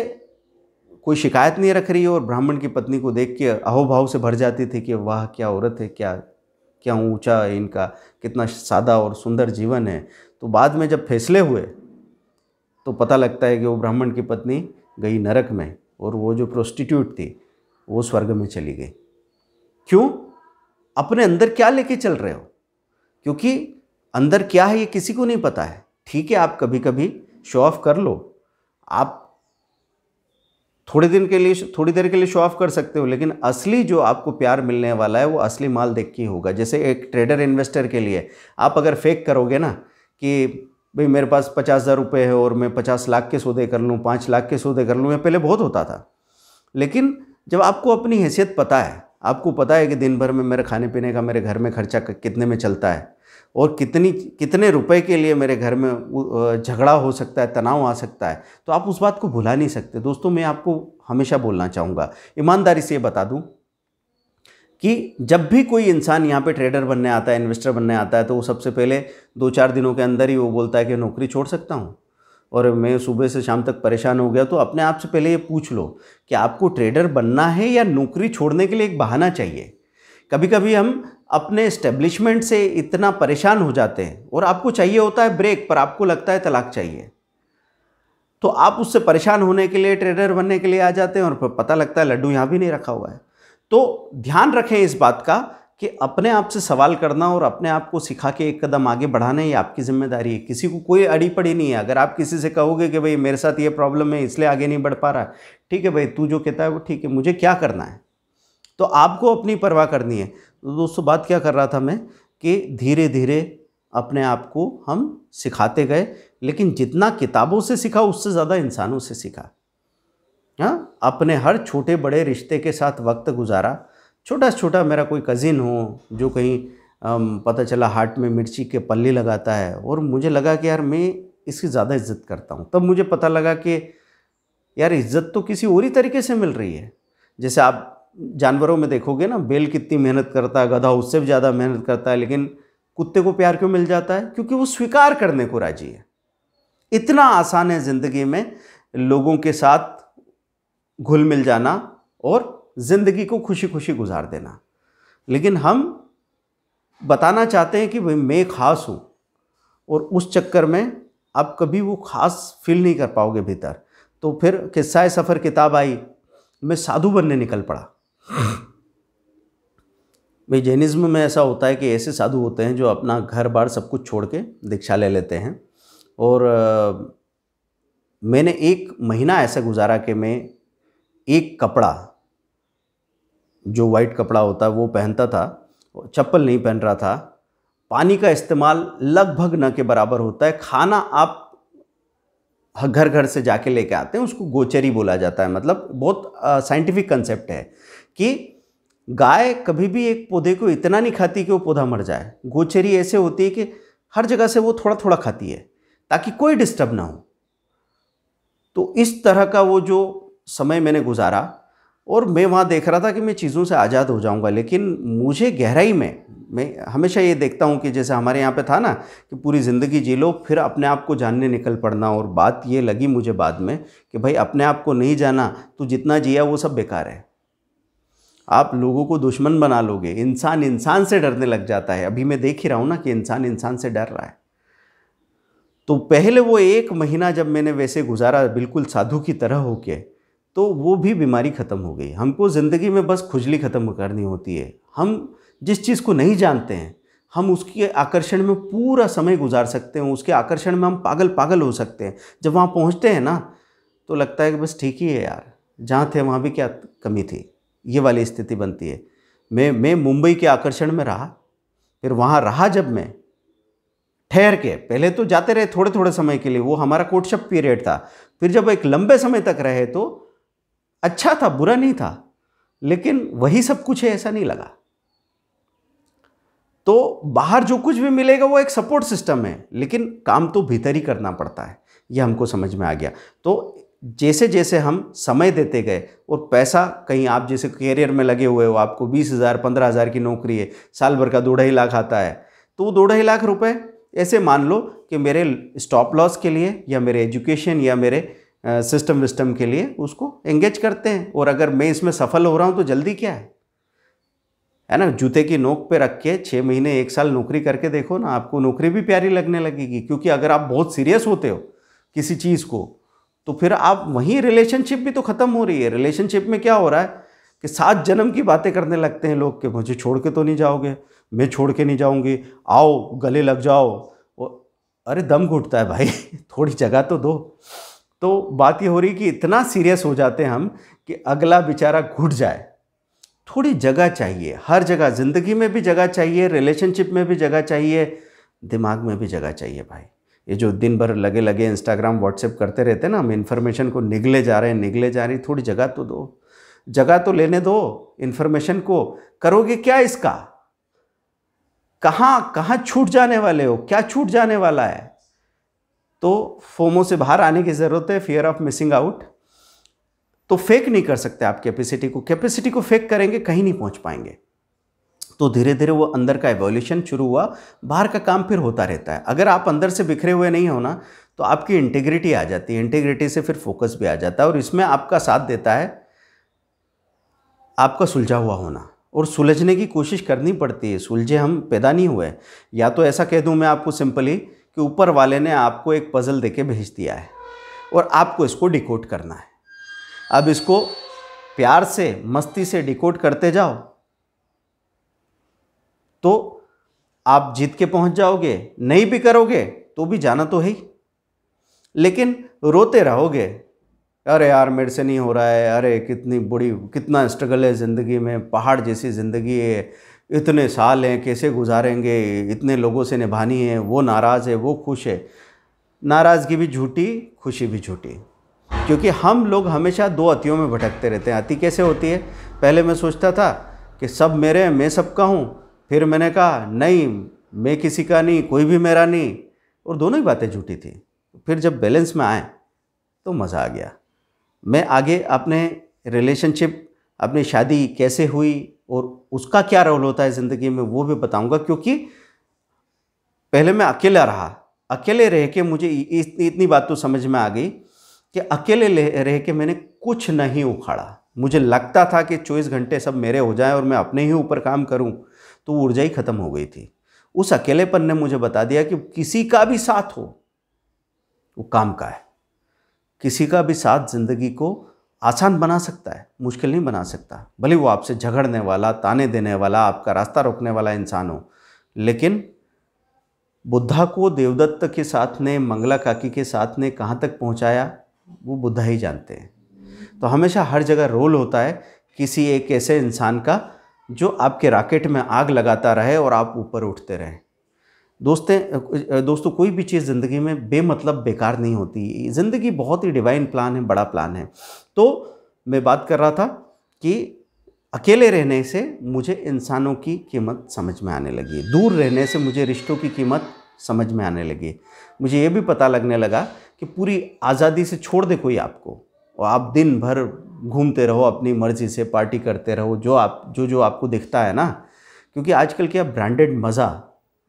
कोई शिकायत नहीं रख रही और ब्राह्मण की पत्नी को देख के अहोभाव से भर जाती थी कि वाह क्या औरत है क्या क्या ऊंचा है इनका कितना सादा और सुंदर जीवन है तो बाद में जब फैसले हुए तो पता लगता है कि वो ब्राह्मण की पत्नी गई नरक में और वो जो प्रोस्टिट्यूट थी वो स्वर्ग में चली गई क्यों अपने अंदर क्या लेके चल रहे हो क्योंकि अंदर क्या है ये किसी को नहीं पता है ठीक है आप कभी कभी शो ऑफ कर लो आप थोड़ी दिन के लिए थोड़ी देर के लिए शो ऑफ कर सकते हो लेकिन असली जो आपको प्यार मिलने वाला है वो असली माल देख के होगा जैसे एक ट्रेडर इन्वेस्टर के लिए आप अगर फेक करोगे ना कि भाई मेरे पास पचास हज़ार रुपये है और मैं पचास लाख के सौदे कर लूँ पाँच लाख के सौदे कर लूँ ये पहले बहुत होता था लेकिन जब आपको अपनी हैसियत पता है आपको पता है कि दिन भर में मेरे खाने पीने का मेरे घर में खर्चा कितने में चलता है और कितनी कितने रुपए के लिए मेरे घर में झगड़ा हो सकता है तनाव आ सकता है तो आप उस बात को भुला नहीं सकते दोस्तों मैं आपको हमेशा बोलना चाहूँगा ईमानदारी से ये बता दूँ कि जब भी कोई इंसान यहाँ पे ट्रेडर बनने आता है इन्वेस्टर बनने आता है तो वो सबसे पहले दो चार दिनों के अंदर ही वो बोलता है कि नौकरी छोड़ सकता हूँ और मैं सुबह से शाम तक परेशान हो गया तो अपने आप से पहले ये पूछ लो कि आपको ट्रेडर बनना है या नौकरी छोड़ने के लिए एक बहाना चाहिए कभी कभी हम अपने इस्टेब्लिशमेंट से इतना परेशान हो जाते हैं और आपको चाहिए होता है ब्रेक पर आपको लगता है तलाक चाहिए तो आप उससे परेशान होने के लिए ट्रेडर बनने के लिए आ जाते हैं और पता लगता है लड्डू यहाँ भी नहीं रखा हुआ है तो ध्यान रखें इस बात का कि अपने आप से सवाल करना और अपने आप को सिखा के एक कदम आगे बढ़ाना ये आपकी जिम्मेदारी है किसी को कोई अड़ी पड़ी नहीं है अगर आप किसी से कहोगे कि भाई मेरे साथ ये प्रॉब्लम है इसलिए आगे नहीं बढ़ पा रहा ठीक है भाई तू जो कहता है वो ठीक है मुझे क्या करना है तो आपको अपनी परवाह करनी है तो दोस्तों बात क्या कर रहा था मैं कि धीरे धीरे अपने आप को हम सिखाते गए लेकिन जितना किताबों से सीखा उससे ज़्यादा इंसानों से सीखा हाँ अपने हर छोटे बड़े रिश्ते के साथ वक्त गुजारा छोटा छोटा मेरा कोई कज़िन हो जो कहीं पता चला हार्ट में मिर्ची के पल्ले लगाता है और मुझे लगा कि यार मैं इसकी ज़्यादा इज्जत करता हूँ तब मुझे पता लगा कि यार इज्जत तो किसी और ही तरीके से मिल रही है जैसे आप जानवरों में देखोगे ना बैल कितनी मेहनत करता है गधा उससे भी ज़्यादा मेहनत करता है लेकिन कुत्ते को प्यार क्यों मिल जाता है क्योंकि वो स्वीकार करने को राजी है इतना आसान है ज़िंदगी में लोगों के साथ घुल मिल जाना और ज़िंदगी को खुशी खुशी गुजार देना लेकिन हम बताना चाहते हैं कि भाई मैं खास हूँ और उस चक्कर में आप कभी वो खास फील नहीं कर पाओगे भीतर तो फिर किस्सा सफ़र किताब आई मैं साधु बनने निकल पड़ा भाई जैनिज्म में ऐसा होता है कि ऐसे साधु होते हैं जो अपना घर बार सब कुछ छोड़ के दीक्षा ले लेते हैं और मैंने एक महीना ऐसा गुजारा कि मैं एक कपड़ा जो वाइट कपड़ा होता है वो पहनता था चप्पल नहीं पहन रहा था पानी का इस्तेमाल लगभग न के बराबर होता है खाना आप घर घर से जाके लेके आते हैं उसको गोचरी बोला जाता है मतलब बहुत साइंटिफिक कंसेप्ट है कि गाय कभी भी एक पौधे को इतना नहीं खाती कि वो पौधा मर जाए गोचरी ऐसे होती है कि हर जगह से वो थोड़ा थोड़ा खाती है ताकि कोई डिस्टर्ब ना हो तो इस तरह का वो जो समय मैंने गुजारा और मैं वहाँ देख रहा था कि मैं चीज़ों से आज़ाद हो जाऊँगा लेकिन मुझे गहराई में मैं हमेशा ये देखता हूँ कि जैसे हमारे यहाँ पे था ना कि पूरी ज़िंदगी जी लो फिर अपने आप को जानने निकल पड़ना और बात ये लगी मुझे बाद में कि भाई अपने आप को नहीं जाना तो जितना जिया वो सब बेकार है आप लोगों को दुश्मन बना लोगे इंसान इंसान से डरने लग जाता है अभी मैं देख ही रहा हूँ ना कि इंसान इंसान से डर रहा है तो पहले वो एक महीना जब मैंने वैसे गुजारा बिल्कुल साधु की तरह हो के तो वो भी बीमारी ख़त्म हो गई हमको ज़िंदगी में बस खुजली ख़त्म करनी होती है हम जिस चीज़ को नहीं जानते हैं हम उसके आकर्षण में पूरा समय गुजार सकते हैं उसके आकर्षण में हम पागल पागल हो सकते हैं जब वहाँ पहुँचते हैं ना तो लगता है कि बस ठीक ही है यार जहाँ थे वहाँ भी क्या कमी थी ये वाली स्थिति बनती है मैं मैं मुंबई के आकर्षण में रहा फिर वहाँ रहा जब मैं ठहर के पहले तो जाते रहे थोड़े थोड़े समय के लिए वो हमारा कोटशप पीरियड था फिर जब एक लंबे समय तक रहे तो अच्छा था बुरा नहीं था लेकिन वही सब कुछ है ऐसा नहीं लगा तो बाहर जो कुछ भी मिलेगा वो एक सपोर्ट सिस्टम है लेकिन काम तो भीतर ही करना पड़ता है यह हमको समझ में आ गया तो जैसे जैसे हम समय देते गए और पैसा कहीं आप जैसे कैरियर में लगे हुए हो आपको बीस हज़ार पंद्रह हज़ार की नौकरी है साल भर का दो ढाई लाख आता है तो वो दो ढाई लाख रुपए ऐसे मान लो कि मेरे स्टॉप लॉस के लिए या मेरे एजुकेशन या मेरे सिस्टम विस्टम के लिए उसको एंगेज करते हैं और अगर मैं इसमें सफल हो रहा हूँ तो जल्दी क्या है है ना जूते की नोक पे रख के छः महीने एक साल नौकरी करके देखो ना आपको नौकरी भी प्यारी लगने लगेगी क्योंकि अगर आप बहुत सीरियस होते हो किसी चीज़ को तो फिर आप वहीं रिलेशनशिप भी तो ख़त्म हो रही है रिलेशनशिप में क्या हो रहा है कि सात जन्म की बातें करने लगते हैं लोग कि मुझे छोड़ के तो नहीं जाओगे मैं छोड़ के नहीं जाऊँगी आओ गले लग जाओ अरे दम घुटता है भाई *laughs* थोड़ी जगह तो दो तो बात ये हो रही कि इतना सीरियस हो जाते हैं हम कि अगला बेचारा घुट जाए थोड़ी जगह चाहिए हर जगह ज़िंदगी में भी जगह चाहिए रिलेशनशिप में भी जगह चाहिए दिमाग में भी जगह चाहिए भाई ये जो दिन भर लगे लगे इंस्टाग्राम व्हाट्सएप करते रहते हैं ना हम इन्फॉर्मेशन को निगले जा रहे हैं निगले जा रही थोड़ी जगह तो दो जगह तो लेने दो इन्फॉर्मेशन को करोगे क्या इसका कहाँ कहाँ छूट जाने वाले हो क्या छूट जाने वाला है तो फोमो से बाहर आने की ज़रूरत है फियर ऑफ मिसिंग आउट तो फेक नहीं कर सकते आप कैपेसिटी को कैपेसिटी को फेक करेंगे कहीं नहीं पहुंच पाएंगे तो धीरे धीरे वो अंदर का एवोल्यूशन शुरू हुआ बाहर का काम फिर होता रहता है अगर आप अंदर से बिखरे हुए नहीं हो ना तो आपकी इंटीग्रिटी आ जाती है इंटीग्रिटी से फिर फोकस भी आ जाता है और इसमें आपका साथ देता है आपका सुलझा हुआ होना और सुलझने की कोशिश करनी पड़ती है सुलझे हम पैदा नहीं हुए या तो ऐसा कह दूँ मैं आपको सिंपली कि ऊपर वाले ने आपको एक पज़ल दे के भेज दिया है और आपको इसको डिकोड करना है अब इसको प्यार से मस्ती से डिकोड करते जाओ तो आप जीत के पहुंच जाओगे नहीं भी करोगे तो भी जाना तो है ही लेकिन रोते रहोगे अरे यार मेरे से नहीं हो रहा है अरे कितनी बुरी कितना स्ट्रगल है ज़िंदगी में पहाड़ जैसी ज़िंदगी है इतने साल हैं कैसे गुजारेंगे इतने लोगों से निभानी है वो नाराज़ है वो खुश है नाराज़गी भी झूठी खुशी भी झूठी क्योंकि हम लोग हमेशा दो अतियों में भटकते रहते हैं अति कैसे होती है पहले मैं सोचता था कि सब मेरे हैं मैं सबका हूँ फिर मैंने कहा नहीं मैं किसी का नहीं कोई भी मेरा नहीं और दोनों ही बातें झूठी थी फिर जब बैलेंस में आए तो मज़ा आ गया मैं आगे अपने रिलेशनशिप अपनी शादी कैसे हुई और उसका क्या रोल होता है ज़िंदगी में वो भी बताऊंगा क्योंकि पहले मैं अकेला रहा अकेले रह के मुझे इतनी इतनी बात तो समझ में आ गई कि अकेले रह के मैंने कुछ नहीं उखाड़ा मुझे लगता था कि चौबीस घंटे सब मेरे हो जाएं और मैं अपने ही ऊपर काम करूं तो ऊर्जा ही खत्म हो गई थी उस अकेलेपन ने मुझे बता दिया कि किसी का भी साथ हो वो काम का है किसी का भी साथ ज़िंदगी को आसान बना सकता है मुश्किल नहीं बना सकता भले वो आपसे झगड़ने वाला ताने देने वाला आपका रास्ता रोकने वाला इंसान हो लेकिन बुद्धा को देवदत्त के साथ ने मंगला काकी के साथ ने कहाँ तक पहुँचाया वो बुद्धा ही जानते हैं तो हमेशा हर जगह रोल होता है किसी एक ऐसे इंसान का जो आपके राकेट में आग लगाता रहे और आप ऊपर उठते रहें दोस्तें दोस्तों कोई भी चीज़ ज़िंदगी में बेमतलब बेकार नहीं होती ज़िंदगी बहुत ही डिवाइन प्लान है बड़ा प्लान है तो मैं बात कर रहा था कि अकेले रहने से मुझे इंसानों की कीमत समझ में आने लगी दूर रहने से मुझे रिश्तों की कीमत समझ में आने लगी मुझे ये भी पता लगने लगा कि पूरी आज़ादी से छोड़ दे कोई आपको और आप दिन भर घूमते रहो अपनी मर्ज़ी से पार्टी करते रहो जो आप जो जो आपको दिखता है ना क्योंकि आजकल क्या ब्रांडेड मज़ा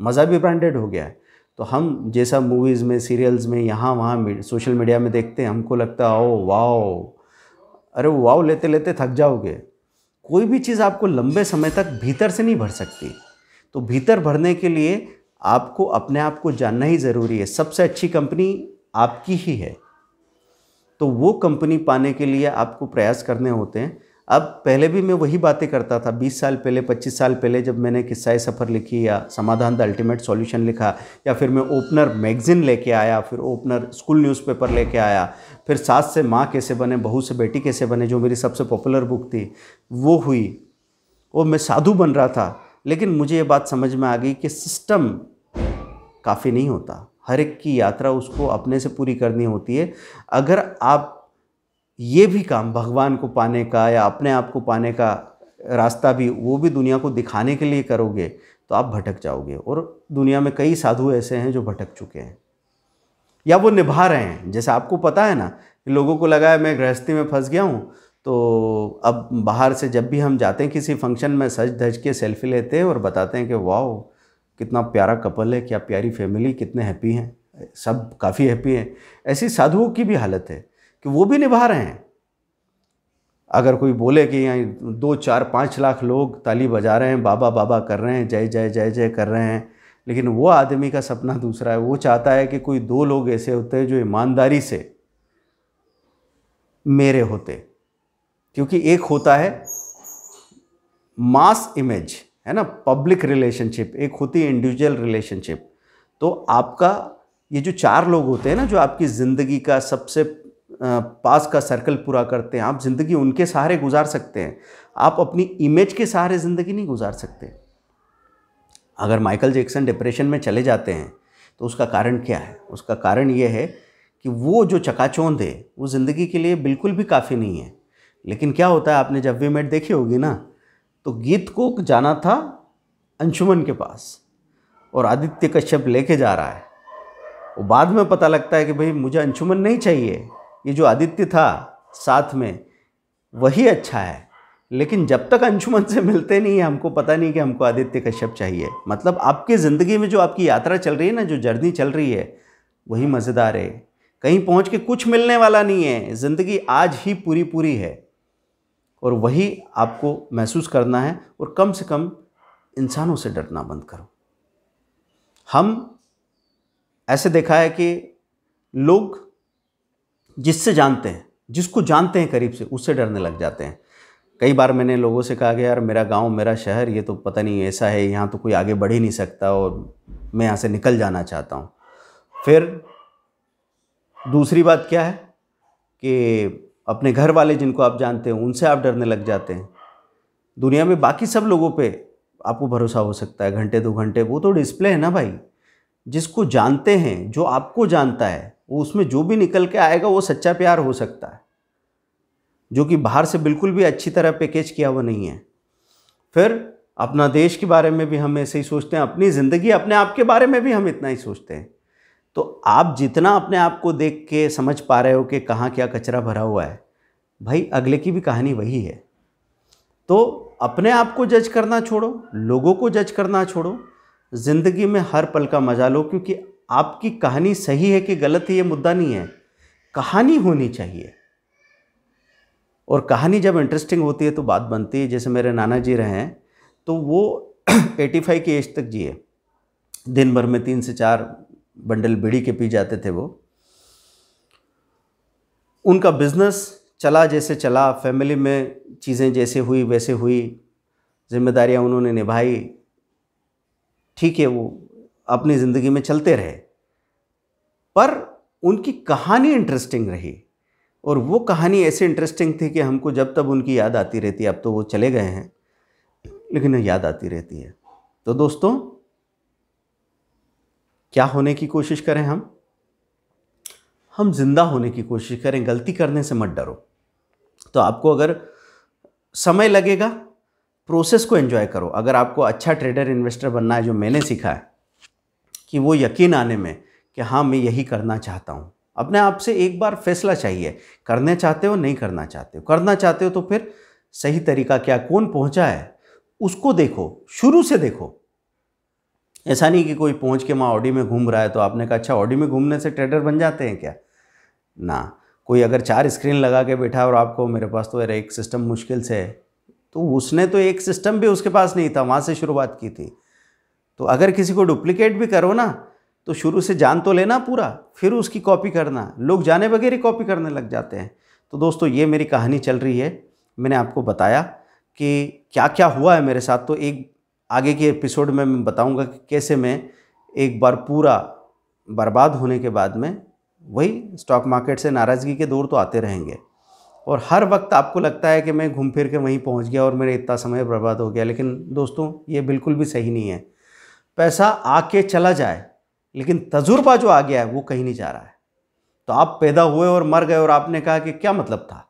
मज़ा भी ब्रांडेड हो गया है तो हम जैसा मूवीज़ में सीरियल्स में यहाँ वहाँ सोशल मीडिया में देखते हैं हमको लगता है ओ वाओ अरे वाओ लेते लेते थक जाओगे कोई भी चीज़ आपको लंबे समय तक भीतर से नहीं भर सकती तो भीतर भरने के लिए आपको अपने आप को जानना ही ज़रूरी है सबसे अच्छी कंपनी आपकी ही है तो वो कंपनी पाने के लिए आपको प्रयास करने होते हैं अब पहले भी मैं वही बातें करता था 20 साल पहले 25 साल पहले जब मैंने किस्साए सफ़र लिखी या समाधान द अल्टीमेट सॉल्यूशन लिखा या फिर मैं ओपनर मैगज़ीन लेके आया फिर ओपनर स्कूल न्यूज़पेपर लेके आया फिर सास से माँ कैसे बने बहू से बेटी कैसे बने जो मेरी सबसे पॉपुलर बुक थी वो हुई वो मैं साधु बन रहा था लेकिन मुझे ये बात समझ में आ गई कि सिस्टम काफ़ी नहीं होता हर एक की यात्रा उसको अपने से पूरी करनी होती है अगर आप ये भी काम भगवान को पाने का या अपने आप को पाने का रास्ता भी वो भी दुनिया को दिखाने के लिए करोगे तो आप भटक जाओगे और दुनिया में कई साधु ऐसे हैं जो भटक चुके हैं या वो निभा रहे हैं जैसे आपको पता है ना कि लोगों को लगा है मैं गृहस्थी में फंस गया हूँ तो अब बाहर से जब भी हम जाते हैं किसी फंक्शन में सज धज के सेल्फी लेते हैं और बताते हैं कि वाह कितना प्यारा कपल है क्या प्यारी फैमिली कितने हैप्पी हैं सब काफ़ी हैप्पी हैं ऐसी साधुओं की भी हालत है कि वो भी निभा रहे हैं अगर कोई बोले कि यहाँ दो चार पाँच लाख लोग ताली बजा रहे हैं बाबा बाबा कर रहे हैं जय जय जय जय कर रहे हैं लेकिन वो आदमी का सपना दूसरा है वो चाहता है कि कोई दो लोग ऐसे होते हैं जो ईमानदारी से मेरे होते क्योंकि एक होता है मास इमेज है ना पब्लिक रिलेशनशिप एक होती है इंडिविजुअल रिलेशनशिप तो आपका ये जो चार लोग होते हैं ना जो आपकी ज़िंदगी का सबसे पास का सर्कल पूरा करते हैं आप ज़िंदगी उनके सहारे गुजार सकते हैं आप अपनी इमेज के सहारे ज़िंदगी नहीं गुजार सकते अगर माइकल जैक्सन डिप्रेशन में चले जाते हैं तो उसका कारण क्या है उसका कारण ये है कि वो जो चकाचौंध है वो ज़िंदगी के लिए बिल्कुल भी काफ़ी नहीं है लेकिन क्या होता है आपने जब भी मेट देखी होगी ना तो गीत को जाना था अंशुमन के पास और आदित्य कश्यप लेके जा रहा है वो बाद में पता लगता है कि भाई मुझे अंशुमन नहीं चाहिए ये जो आदित्य था साथ में वही अच्छा है लेकिन जब तक अंशुमन से मिलते नहीं है हमको पता नहीं कि हमको आदित्य कश्यप चाहिए मतलब आपकी ज़िंदगी में जो आपकी यात्रा चल रही है ना जो जर्नी चल रही है वही मज़ेदार है कहीं पहुंच के कुछ मिलने वाला नहीं है ज़िंदगी आज ही पूरी पूरी है और वही आपको महसूस करना है और कम से कम इंसानों से डरना बंद करो हम ऐसे देखा है कि लोग जिससे जानते हैं जिसको जानते हैं करीब से उससे डरने लग जाते हैं कई बार मैंने लोगों से कहा कि यार मेरा गांव मेरा शहर ये तो पता नहीं ऐसा है यहाँ तो कोई आगे बढ़ ही नहीं सकता और मैं यहाँ से निकल जाना चाहता हूँ फिर दूसरी बात क्या है कि अपने घर वाले जिनको आप जानते हैं उनसे आप डरने लग जाते हैं दुनिया में बाकी सब लोगों पे आपको भरोसा हो सकता है घंटे दो घंटे वो तो डिस्प्ले है ना भाई जिसको जानते हैं जो आपको जानता है वो उसमें जो भी निकल के आएगा वो सच्चा प्यार हो सकता है जो कि बाहर से बिल्कुल भी अच्छी तरह पैकेज किया हुआ नहीं है फिर अपना देश के बारे में भी हम ऐसे ही सोचते हैं अपनी ज़िंदगी अपने आप के बारे में भी हम इतना ही सोचते हैं तो आप जितना अपने आप को देख के समझ पा रहे हो कि कहाँ क्या कचरा भरा हुआ है भाई अगले की भी कहानी वही है तो अपने आप को जज करना छोड़ो लोगों को जज करना छोड़ो ज़िंदगी में हर पल का मज़ा लो क्योंकि आपकी कहानी सही है कि गलत है ये मुद्दा नहीं है कहानी होनी चाहिए और कहानी जब इंटरेस्टिंग होती है तो बात बनती है जैसे मेरे नाना जी रहे हैं तो वो 85 *clears throat* की एज तक जिए दिन भर में तीन से चार बंडल बीड़ी के पी जाते थे वो उनका बिज़नेस चला जैसे चला फैमिली में चीज़ें जैसे हुई वैसे हुई जिम्मेदारियां उन्होंने निभाई ठीक है वो अपनी ज़िंदगी में चलते रहे पर उनकी कहानी इंटरेस्टिंग रही और वो कहानी ऐसे इंटरेस्टिंग थी कि हमको जब तब उनकी याद आती रहती है अब तो वो चले गए हैं लेकिन याद आती रहती है तो दोस्तों क्या होने की कोशिश करें हम हम जिंदा होने की कोशिश करें गलती करने से मत डरो तो आपको अगर समय लगेगा प्रोसेस को एंजॉय करो अगर आपको अच्छा ट्रेडर इन्वेस्टर बनना है जो मैंने सीखा है कि वो यकीन आने में कि हाँ मैं यही करना चाहता हूँ अपने आप से एक बार फैसला चाहिए करने चाहते हो नहीं करना चाहते हो करना चाहते हो तो फिर सही तरीका क्या कौन पहुँचा है उसको देखो शुरू से देखो ऐसा नहीं कि कोई पहुंच के वहाँ ऑडी में घूम रहा है तो आपने कहा अच्छा ऑडी में घूमने से ट्रेडर बन जाते हैं क्या ना कोई अगर चार स्क्रीन लगा के बैठा और आपको मेरे पास तो अरे एक सिस्टम मुश्किल से है तो उसने तो एक सिस्टम भी उसके पास नहीं था वहाँ से शुरुआत की थी तो अगर किसी को डुप्लीकेट भी करो ना तो शुरू से जान तो लेना पूरा फिर उसकी कॉपी करना लोग जाने बगैर ही कॉपी करने लग जाते हैं तो दोस्तों ये मेरी कहानी चल रही है मैंने आपको बताया कि क्या क्या हुआ है मेरे साथ तो एक आगे के एपिसोड में मैं बताऊंगा कि कैसे मैं एक बार पूरा बर्बाद होने के बाद में वही स्टॉक मार्केट से नाराज़गी के दौर तो आते रहेंगे और हर वक्त आपको लगता है कि मैं घूम फिर के वहीं पहुंच गया और मेरे इतना समय बर्बाद हो गया लेकिन दोस्तों ये बिल्कुल भी सही नहीं है पैसा आके चला जाए लेकिन तजुर्बा जो आ गया है वो कहीं नहीं जा रहा है तो आप पैदा हुए और मर गए और आपने कहा कि क्या मतलब था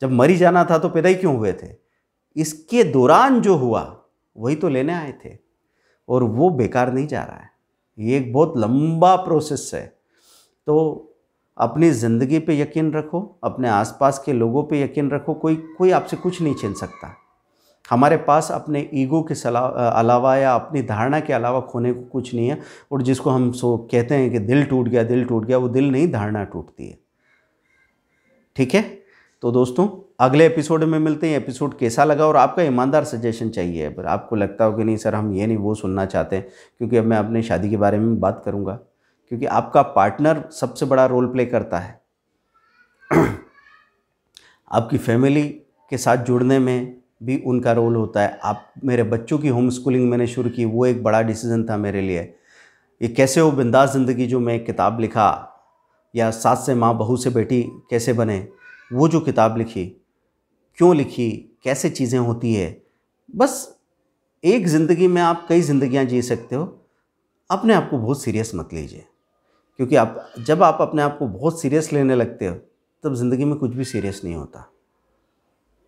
जब मरी जाना था तो पैदा ही क्यों हुए थे इसके दौरान जो हुआ वही तो लेने आए थे और वो बेकार नहीं जा रहा है ये एक बहुत लंबा प्रोसेस है तो अपनी ज़िंदगी पे यकीन रखो अपने आसपास के लोगों पे यकीन रखो कोई कोई आपसे कुछ नहीं छीन सकता हमारे पास अपने ईगो के अलावा या अपनी धारणा के अलावा खोने को कुछ नहीं है और जिसको हम सो कहते हैं कि दिल टूट गया दिल टूट गया वो दिल नहीं धारणा टूटती है ठीक है तो दोस्तों अगले एपिसोड में मिलते हैं एपिसोड कैसा लगा और आपका ईमानदार सजेशन चाहिए पर आपको लगता हो कि नहीं सर हम ये नहीं वो सुनना चाहते हैं क्योंकि अब मैं अपने शादी के बारे में बात करूँगा क्योंकि आपका पार्टनर सबसे बड़ा रोल प्ले करता है *clears throat* आपकी फैमिली के साथ जुड़ने में भी उनका रोल होता है आप मेरे बच्चों की होम स्कूलिंग मैंने शुरू की वो एक बड़ा डिसीज़न था मेरे लिए ये कैसे हो बिंदास ज़िंदगी जो मैं किताब लिखा या सास से माँ बहू से बेटी कैसे बने वो जो किताब लिखी क्यों लिखी कैसे चीज़ें होती है बस एक ज़िंदगी में आप कई ज़िंदियाँ जी सकते हो अपने आप को बहुत सीरियस मत लीजिए क्योंकि आप जब आप अपने आप को बहुत सीरियस लेने लगते हो तब ज़िंदगी में कुछ भी सीरियस नहीं होता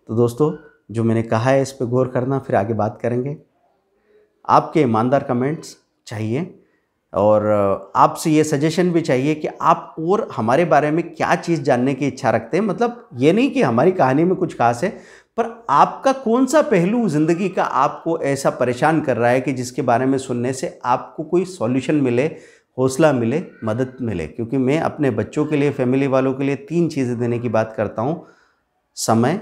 तो दोस्तों जो मैंने कहा है इस पर गौर करना फिर आगे बात करेंगे आपके ईमानदार कमेंट्स चाहिए और आपसे ये सजेशन भी चाहिए कि आप और हमारे बारे में क्या चीज़ जानने की इच्छा रखते हैं मतलब ये नहीं कि हमारी कहानी में कुछ खास है पर आपका कौन सा पहलू ज़िंदगी का आपको ऐसा परेशान कर रहा है कि जिसके बारे में सुनने से आपको कोई सॉल्यूशन मिले हौसला मिले मदद मिले क्योंकि मैं अपने बच्चों के लिए फैमिली वालों के लिए तीन चीज़ें देने की बात करता हूँ समय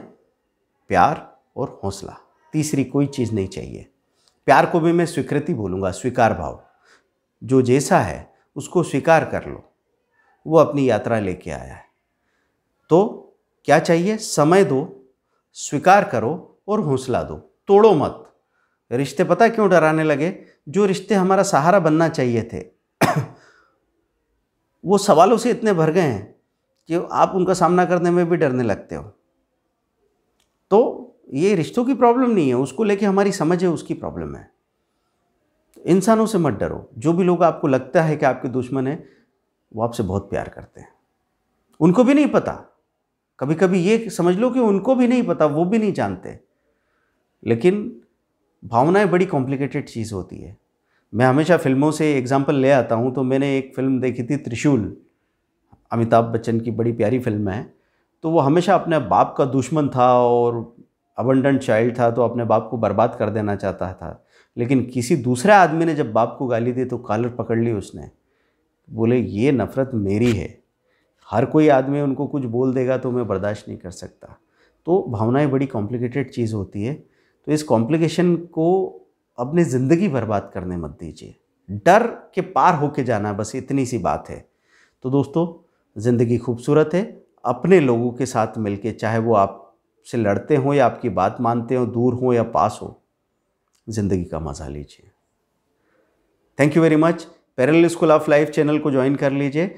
प्यार और हौसला तीसरी कोई चीज़ नहीं चाहिए प्यार को भी मैं स्वीकृति बोलूँगा स्वीकार भाव जो जैसा है उसको स्वीकार कर लो वो अपनी यात्रा लेके आया है तो क्या चाहिए समय दो स्वीकार करो और हौसला दो तोड़ो मत रिश्ते पता क्यों डराने लगे जो रिश्ते हमारा सहारा बनना चाहिए थे वो सवालों से इतने भर गए हैं कि आप उनका सामना करने में भी डरने लगते हो तो ये रिश्तों की प्रॉब्लम नहीं है उसको लेके हमारी समझ है उसकी प्रॉब्लम है इंसानों से मत डरो जो भी लोग आपको लगता है कि आपके दुश्मन हैं वो आपसे बहुत प्यार करते हैं उनको भी नहीं पता कभी कभी ये समझ लो कि उनको भी नहीं पता वो भी नहीं जानते लेकिन भावनाएं बड़ी कॉम्प्लिकेटेड चीज़ होती है मैं हमेशा फिल्मों से एग्जाम्पल ले आता हूँ तो मैंने एक फ़िल्म देखी थी त्रिशूल अमिताभ बच्चन की बड़ी प्यारी फिल्म है तो वो हमेशा अपने बाप का दुश्मन था और अबंडन चाइल्ड था तो अपने बाप को बर्बाद कर देना चाहता था लेकिन किसी दूसरे आदमी ने जब बाप को गाली दी तो कालर पकड़ ली उसने बोले ये नफ़रत मेरी है हर कोई आदमी उनको कुछ बोल देगा तो मैं बर्दाश्त नहीं कर सकता तो भावनाएं बड़ी कॉम्प्लिकेटेड चीज़ होती है तो इस कॉम्प्लिकेशन को अपने ज़िंदगी बर्बाद करने मत दीजिए डर के पार होके जाना बस इतनी सी बात है तो दोस्तों ज़िंदगी खूबसूरत है अपने लोगों के साथ मिलके चाहे वो आपसे लड़ते हों या आपकी बात मानते हों दूर हों या पास हो ज़िंदगी का मज़ा लीजिए thank you very much parallel school of life channel को ज्वाइन कर लीजिए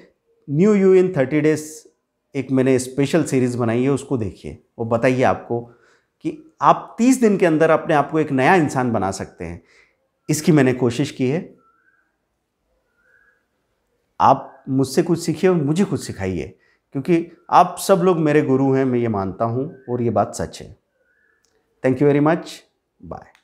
new you in thirty days एक मैंने स्पेशल सीरीज़ बनाई है उसको देखिए वो बताइए आपको कि आप तीस दिन के अंदर अपने आप को एक नया इंसान बना सकते हैं इसकी मैंने कोशिश की है आप मुझसे कुछ सीखिए और मुझे कुछ सिखाइए क्योंकि आप सब लोग मेरे गुरु हैं मैं ये मानता हूँ और ये बात सच है thank you very much bye